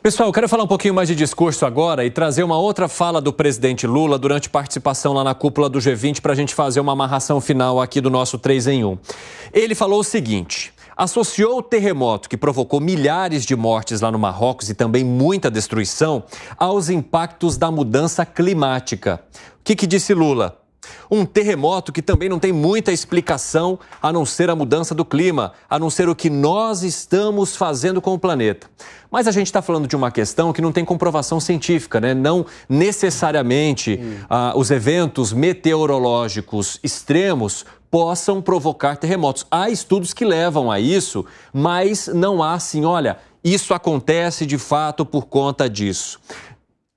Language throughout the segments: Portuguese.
Pessoal, quero falar um pouquinho mais de discurso agora e trazer uma outra fala do presidente Lula durante participação lá na cúpula do G20 para a gente fazer uma amarração final aqui do nosso 3 em 1. Ele falou o seguinte: associou o terremoto que provocou milhares de mortes lá no Marrocos e também muita destruição aos impactos da mudança climática. O que, que disse Lula? Um terremoto que também não tem muita explicação a não ser a mudança do clima, a não ser o que nós estamos fazendo com o planeta. Mas a gente está falando de uma questão que não tem comprovação científica, né? Não necessariamente hum. ah, os eventos meteorológicos extremos possam provocar terremotos. Há estudos que levam a isso, mas não há assim, olha, isso acontece de fato por conta disso.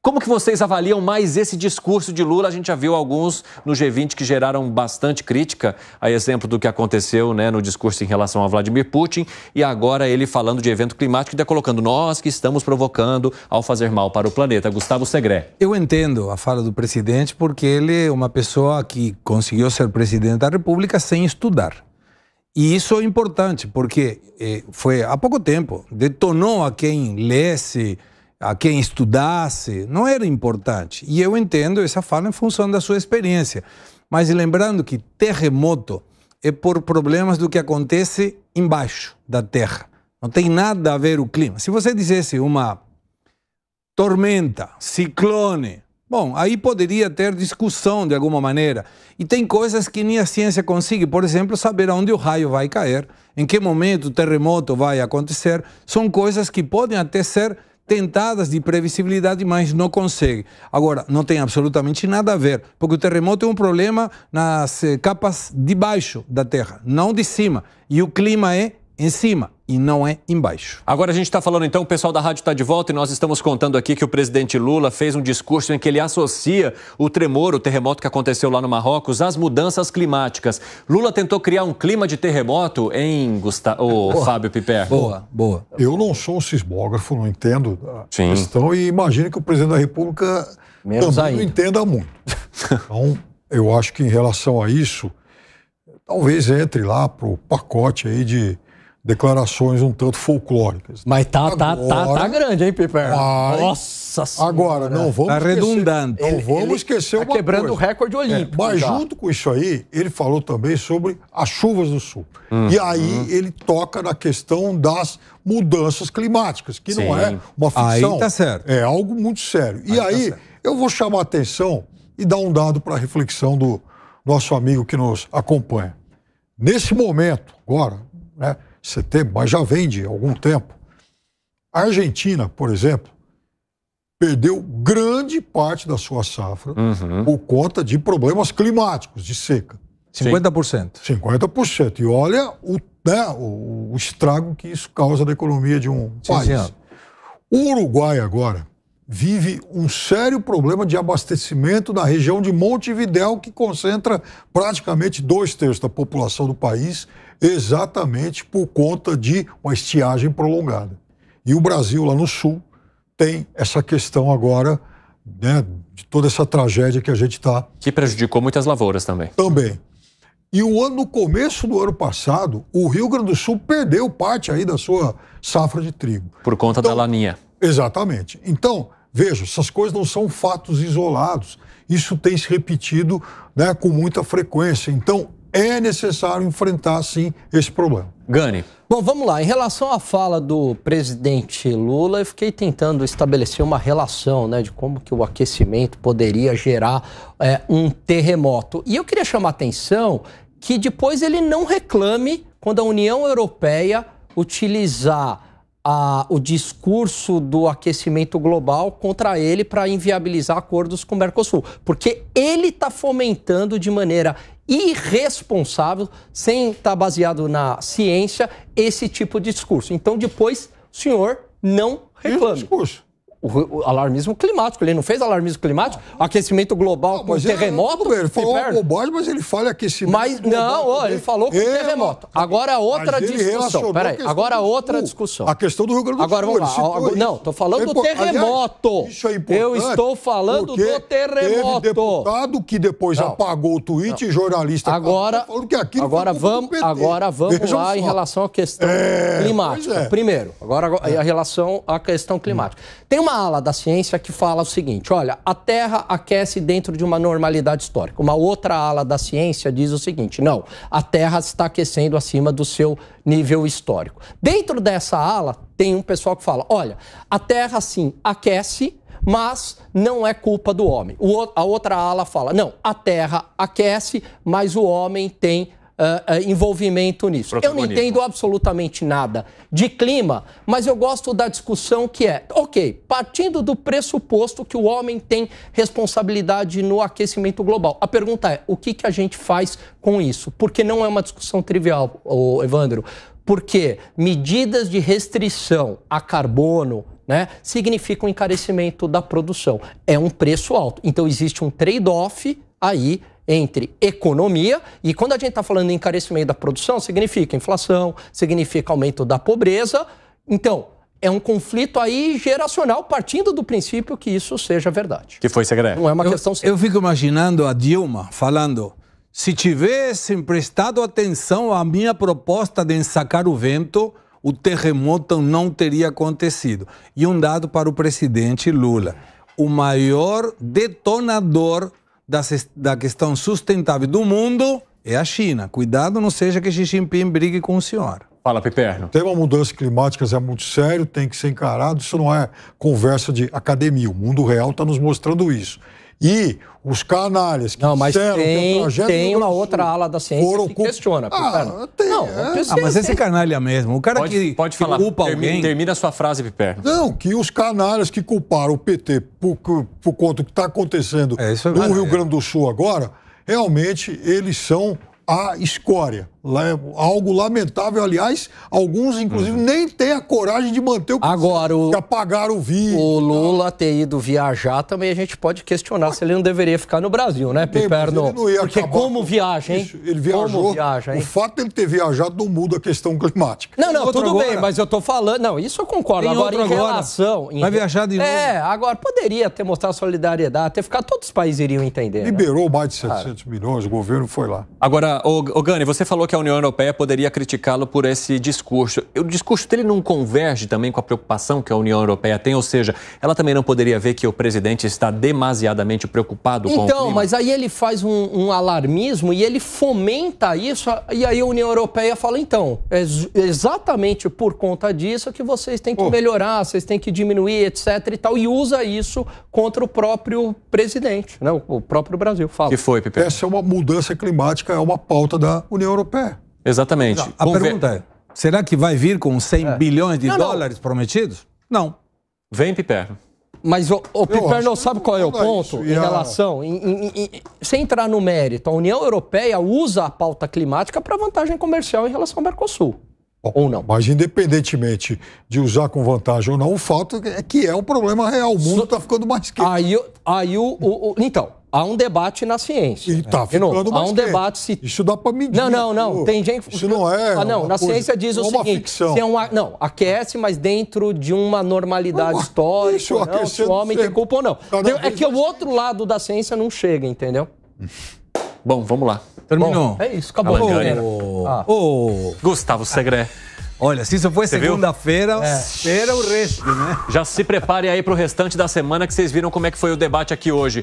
Como que vocês avaliam mais esse discurso de Lula? A gente já viu alguns no G20 que geraram bastante crítica, a exemplo do que aconteceu né, no discurso em relação a Vladimir Putin, e agora ele falando de evento climático e está colocando nós que estamos provocando ao fazer mal para o planeta. Gustavo Segré. Eu entendo a fala do presidente porque ele é uma pessoa que conseguiu ser presidente da República sem estudar. E isso é importante porque eh, foi há pouco tempo, detonou a quem lesse a quem estudasse, não era importante. E eu entendo essa fala em função da sua experiência. Mas lembrando que terremoto é por problemas do que acontece embaixo da terra. Não tem nada a ver o clima. Se você dissesse uma tormenta, ciclone, bom, aí poderia ter discussão de alguma maneira. E tem coisas que nem a ciência consegue, por exemplo, saber onde o raio vai cair, em que momento o terremoto vai acontecer. São coisas que podem até ser tentadas de previsibilidade, mas não consegue. Agora, não tem absolutamente nada a ver, porque o terremoto é um problema nas eh, capas de baixo da Terra, não de cima. E o clima é em cima e não é embaixo. Agora a gente está falando então, o pessoal da rádio está de volta e nós estamos contando aqui que o presidente Lula fez um discurso em que ele associa o tremor, o terremoto que aconteceu lá no Marrocos, às mudanças climáticas. Lula tentou criar um clima de terremoto em Gustavo, oh, Fábio Piper. Boa, boa. Eu não sou um sismógrafo, não entendo a Sim. questão e imagino que o presidente da República Menos também ainda. não entenda muito. Então, eu acho que em relação a isso, talvez entre lá para o pacote aí de declarações um tanto folclóricas. Mas tá, agora, tá, tá, tá grande, hein, Piper? Mas, Nossa senhora. Agora, não vamos tá redundante. Esquecer, não vamos ele esquecer tá uma quebrando coisa. o recorde é, olímpico. É, mas já. junto com isso aí, ele falou também sobre as chuvas do sul. Hum, e aí hum. ele toca na questão das mudanças climáticas, que Sim. não é uma ficção. Aí tá certo. É algo muito sério. Aí e aí, tá eu vou chamar a atenção e dar um dado para reflexão do nosso amigo que nos acompanha. Nesse momento, agora, né? setembro, mas já vem de algum tempo. A Argentina, por exemplo, perdeu grande parte da sua safra uhum. por conta de problemas climáticos, de seca. 50%. 50%. E olha o, né, o, o estrago que isso causa na economia de um Sim, país. O Uruguai agora vive um sério problema de abastecimento na região de Montevidéu, que concentra praticamente dois terços da população do país, exatamente por conta de uma estiagem prolongada. E o Brasil, lá no sul, tem essa questão agora né, de toda essa tragédia que a gente está. Que prejudicou muitas lavouras também. Também. E o ano, no começo do ano passado, o Rio Grande do Sul perdeu parte aí da sua safra de trigo. Por conta então, da laninha. Exatamente. Então, Veja, essas coisas não são fatos isolados. Isso tem se repetido né, com muita frequência. Então, é necessário enfrentar, sim, esse problema. Gani. Bom, vamos lá. Em relação à fala do presidente Lula, eu fiquei tentando estabelecer uma relação né, de como que o aquecimento poderia gerar é, um terremoto. E eu queria chamar a atenção que depois ele não reclame quando a União Europeia utilizar a, o discurso do aquecimento global contra ele para inviabilizar acordos com o Mercosul, porque ele está fomentando de maneira irresponsável, sem estar tá baseado na ciência, esse tipo de discurso. Então depois, o senhor não reclame. Discurso o alarmismo climático. Ele não fez alarmismo climático, ah. aquecimento global não, com terremoto. Ele, ele falou bobagem, mas ele fala aquecimento mas, global. Não, ele falou com é, terremoto. Agora outra discussão. Peraí, agora outra do, discussão. A questão do Rio Grande do Sul. Agora vamos lá. não, estou falando é do terremoto. Aliás, isso é importante. Eu estou falando do terremoto. Teve deputado que depois não, apagou o tweet, não. jornalista tá agora, tá falando que aquilo agora vamos, agora vamos Vejam lá só. em relação à questão é, climática. É. Primeiro, agora, agora é. em relação à questão climática. Tem uma uma ala da ciência que fala o seguinte: olha, a Terra aquece dentro de uma normalidade histórica. Uma outra ala da ciência diz o seguinte: não, a Terra está aquecendo acima do seu nível histórico. Dentro dessa ala, tem um pessoal que fala: olha, a Terra sim aquece, mas não é culpa do homem. a outra ala fala: não, a Terra aquece, mas o homem tem uh, envolvimento nisso. Eu não entendo absolutamente nada de clima, mas eu gosto da discussão que é, ok, partindo do pressuposto que o homem tem responsabilidade no aquecimento global, a pergunta é, o que, que a gente faz com isso? Porque não é uma discussão trivial, Evandro, porque medidas de restrição a carbono, né, significam um encarecimento da produção. É um preço alto. Então existe um trade-off aí entre economia, e quando a gente está falando em encarecimento da produção, significa inflação, significa aumento da pobreza. Então, é um conflito aí geracional, partindo do princípio que isso seja verdade. Que foi, Segredo? Não é uma eu, questão simples. Eu fico imaginando a Dilma falando: se tivessem prestado atenção à minha proposta de ensacar o vento, o terremoto não teria acontecido. E um dado para o presidente Lula: o maior detonador da questão sustentável do mundo é a China. Cuidado, não seja que Xi Jinping brigue com o senhor. Fala, Piperno. Tem uma mudança climática, é muito sério, tem que ser encarado. Isso não é conversa de academia. O mundo real está nos mostrando isso. E os canalhas que não, mas disseram tem, que projeto tem uma outra ala da ciência foram que questiona. Ah, tem, não, é. ah, mas esse canalha mesmo, o cara pode, que, pode falar, que culpa termina, alguém... Termina a sua frase, Piper. Não, que os canalhas que culparam o PT por, por conta do que está acontecendo é, é no é Rio Grande do Sul agora, realmente eles são a escória. É algo lamentável, aliás, alguns, inclusive, uhum. nem têm a coragem de manter o Agora, o... apagar o vídeo. O Lula ter ido viajar também a gente pode questionar Mas... se ele não deveria ficar no Brasil, né, Piperno? Porque como viaja, hein? Isso. Ele viajou. Como viaja, hein? O fato de ele ter viajado não muda a questão climática. Não, não, tudo agora. bem, mas eu tô falando. Não, isso eu concordo. Tem agora, em agora. relação. Vai em... viajar de novo. É, agora poderia ter mostrado solidariedade, ter ficado, todos os países iriam entender. Né? Liberou né? mais de 700 milhões, o governo foi lá. Agora, o, o Gani, você falou que que a União Europeia poderia criticá-lo por esse discurso. O discurso dele não converge também com a preocupação que a União Europeia tem, ou seja, ela também não poderia ver que o presidente está demasiadamente preocupado então, com o Então, mas aí ele faz um, um, alarmismo e ele fomenta isso, e aí a União Europeia fala, então, é exatamente por conta disso que vocês têm que oh. melhorar, vocês têm que diminuir, etc e tal, e usa isso contra o próprio presidente, né? o próprio Brasil. Fala. Que foi, Pepe? Essa é uma mudança climática, é uma pauta da União Europeia. Exatamente. a Conver... pergunta é: será que vai vir com 100 é. bilhões de não, dólares não. prometidos? Não. Vem, Piper. Mas o, o Piper não sabe qual é o ponto isso, em relação. Em, em, em, sem entrar no mérito, a União Europeia usa a pauta climática para vantagem comercial em relação ao Mercosul. Bom, ou não. Mas independentemente de usar com vantagem ou não, o fato é que é um problema real. O mundo está so... ficando mais quente. Aí, aí o, o, o, então, Há um debate na ciência. E tá ficando não, Há um debate se... Isso dá para medir. Não, não, não. Pô. Tem gente... Isso não é ah, Não, na coisa... ciência diz o é uma seguinte... Ficção. Se é Não, aquece, mas dentro de uma normalidade não, histórica. Isso, não, se o homem tem culpa ou não. é que o outro lado da ciência não chega, entendeu? Bom, vamos lá. Terminou. Bom, é isso, acabou. Oh, ah. oh. Gustavo Segré. Olha, se isso foi segunda-feira, é. o resto, né? Já se prepare aí para o restante da semana que vocês viram como é que foi o debate aqui hoje.